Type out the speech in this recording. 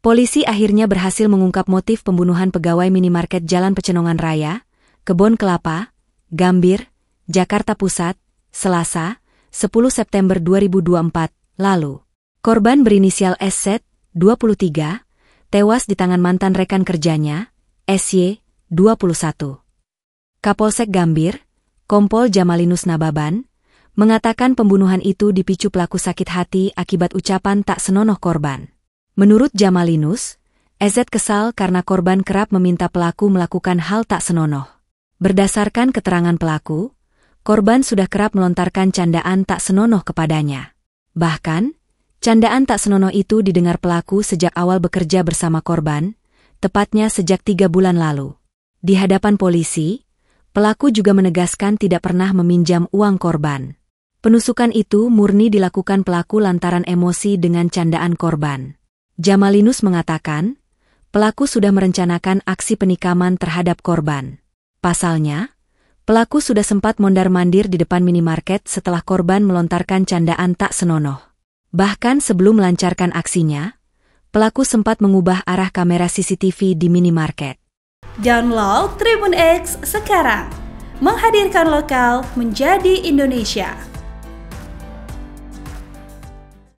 Polisi akhirnya berhasil mengungkap motif pembunuhan pegawai minimarket Jalan Pecenongan Raya, Kebon Kelapa, Gambir, Jakarta Pusat, Selasa, 10 September 2024, lalu. Korban berinisial SZ, 23, tewas di tangan mantan rekan kerjanya, SY, 21. Kapolsek Gambir, Kompol Jamalinus Nababan, mengatakan pembunuhan itu dipicu pelaku sakit hati akibat ucapan tak senonoh korban. Menurut Jamalinus, EZ kesal karena korban kerap meminta pelaku melakukan hal tak senonoh. Berdasarkan keterangan pelaku, korban sudah kerap melontarkan candaan tak senonoh kepadanya. Bahkan, candaan tak senonoh itu didengar pelaku sejak awal bekerja bersama korban, tepatnya sejak tiga bulan lalu. Di hadapan polisi, pelaku juga menegaskan tidak pernah meminjam uang korban. Penusukan itu murni dilakukan pelaku lantaran emosi dengan candaan korban. Jamalinus mengatakan, pelaku sudah merencanakan aksi penikaman terhadap korban. Pasalnya, pelaku sudah sempat mondar-mandir di depan minimarket setelah korban melontarkan candaan tak senonoh. Bahkan sebelum melancarkan aksinya, pelaku sempat mengubah arah kamera CCTV di minimarket. Download Tribun X sekarang, menghadirkan lokal menjadi Indonesia.